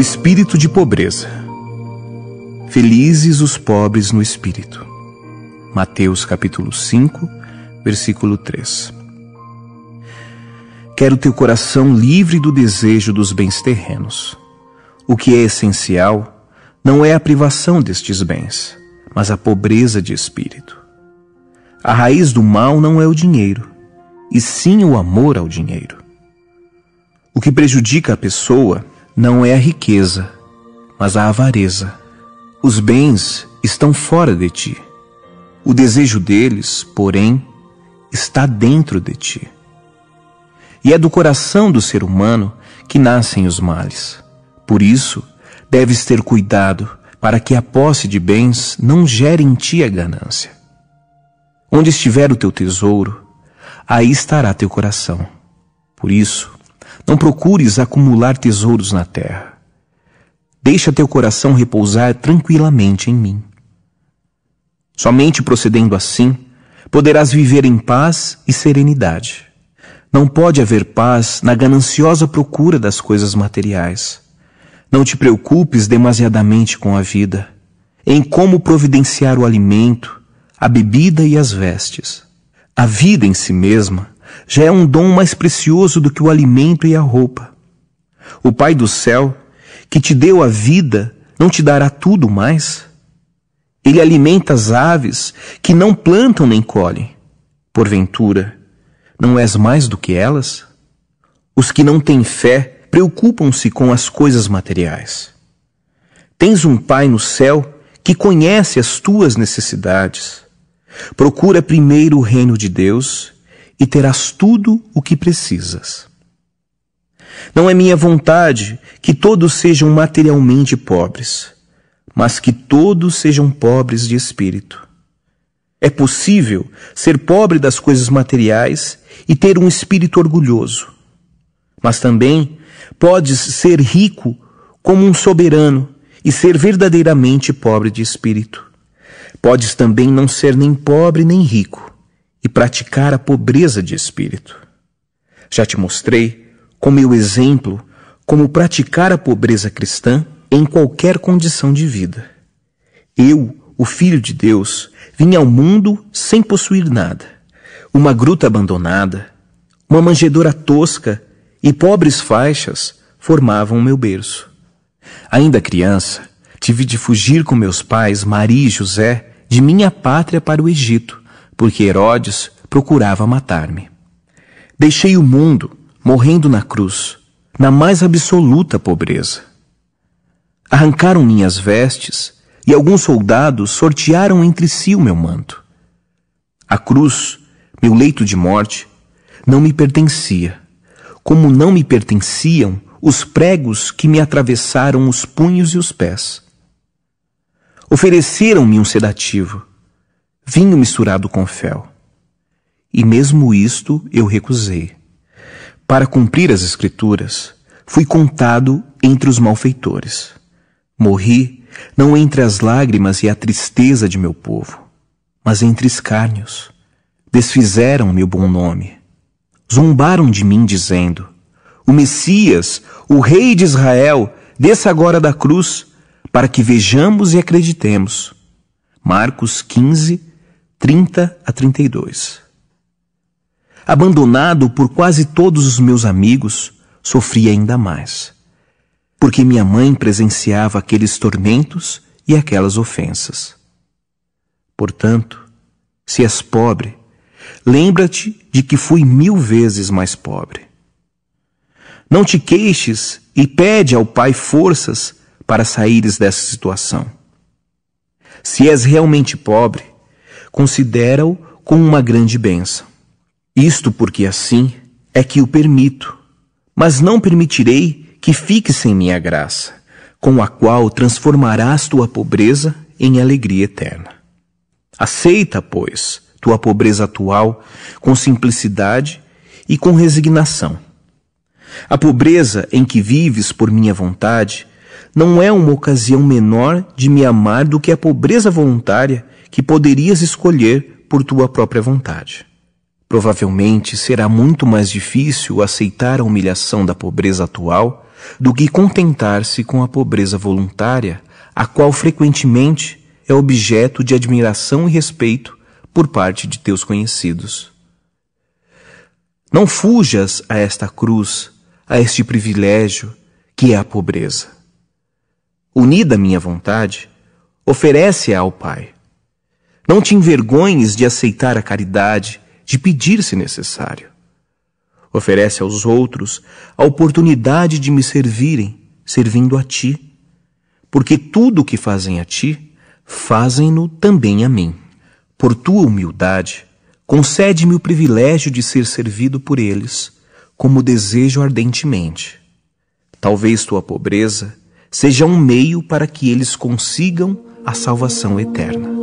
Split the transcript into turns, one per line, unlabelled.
o espírito de pobreza. Felizes os pobres no espírito. Mateus capítulo 5, versículo 3. Quero teu coração livre do desejo dos bens terrenos. O que é essencial não é a privação destes bens, mas a pobreza de espírito. A raiz do mal não é o dinheiro, e sim o amor ao dinheiro. O que prejudica a pessoa não é a riqueza, mas a avareza. Os bens estão fora de ti. O desejo deles, porém, está dentro de ti. E é do coração do ser humano que nascem os males. Por isso, deves ter cuidado para que a posse de bens não gere em ti a ganância. Onde estiver o teu tesouro, aí estará teu coração. Por isso, não procures acumular tesouros na terra. Deixa teu coração repousar tranquilamente em mim. Somente procedendo assim, poderás viver em paz e serenidade. Não pode haver paz na gananciosa procura das coisas materiais. Não te preocupes demasiadamente com a vida, em como providenciar o alimento, a bebida e as vestes. A vida em si mesma já é um dom mais precioso do que o alimento e a roupa. O Pai do céu, que te deu a vida, não te dará tudo mais? Ele alimenta as aves que não plantam nem colhem. Porventura, não és mais do que elas? Os que não têm fé preocupam-se com as coisas materiais. Tens um Pai no céu que conhece as tuas necessidades. Procura primeiro o reino de Deus e terás tudo o que precisas. Não é minha vontade que todos sejam materialmente pobres, mas que todos sejam pobres de espírito. É possível ser pobre das coisas materiais e ter um espírito orgulhoso. Mas também podes ser rico como um soberano e ser verdadeiramente pobre de espírito. Podes também não ser nem pobre nem rico, e praticar a pobreza de espírito. Já te mostrei, com meu exemplo, como praticar a pobreza cristã em qualquer condição de vida. Eu, o Filho de Deus, vim ao mundo sem possuir nada. Uma gruta abandonada, uma manjedoura tosca e pobres faixas formavam o meu berço. Ainda criança, tive de fugir com meus pais, Maria e José, de minha pátria para o Egito porque Herodes procurava matar-me. Deixei o mundo, morrendo na cruz, na mais absoluta pobreza. Arrancaram minhas vestes e alguns soldados sortearam entre si o meu manto. A cruz, meu leito de morte, não me pertencia, como não me pertenciam os pregos que me atravessaram os punhos e os pés. Ofereceram-me um sedativo, vinho misturado com fel. E mesmo isto eu recusei. Para cumprir as Escrituras, fui contado entre os malfeitores. Morri não entre as lágrimas e a tristeza de meu povo, mas entre escárnios. Desfizeram meu bom nome. Zombaram de mim, dizendo: O Messias, o Rei de Israel, desça agora da cruz, para que vejamos e acreditemos. Marcos 15, 30 a 32. Abandonado por quase todos os meus amigos, sofri ainda mais, porque minha mãe presenciava aqueles tormentos e aquelas ofensas. Portanto, se és pobre, lembra-te de que fui mil vezes mais pobre. Não te queixes e pede ao Pai forças para saíres dessa situação. Se és realmente pobre, considera-o como uma grande benção. Isto porque assim é que o permito, mas não permitirei que fique sem minha graça, com a qual transformarás tua pobreza em alegria eterna. Aceita, pois, tua pobreza atual com simplicidade e com resignação. A pobreza em que vives por minha vontade não é uma ocasião menor de me amar do que a pobreza voluntária que poderias escolher por tua própria vontade. Provavelmente será muito mais difícil aceitar a humilhação da pobreza atual do que contentar-se com a pobreza voluntária, a qual frequentemente é objeto de admiração e respeito por parte de teus conhecidos. Não fujas a esta cruz, a este privilégio que é a pobreza unida à minha vontade, oferece-a ao Pai. Não te envergonhes de aceitar a caridade, de pedir se necessário. Oferece aos outros a oportunidade de me servirem, servindo a ti, porque tudo o que fazem a ti, fazem-no também a mim. Por tua humildade, concede-me o privilégio de ser servido por eles, como desejo ardentemente. Talvez tua pobreza seja um meio para que eles consigam a salvação eterna.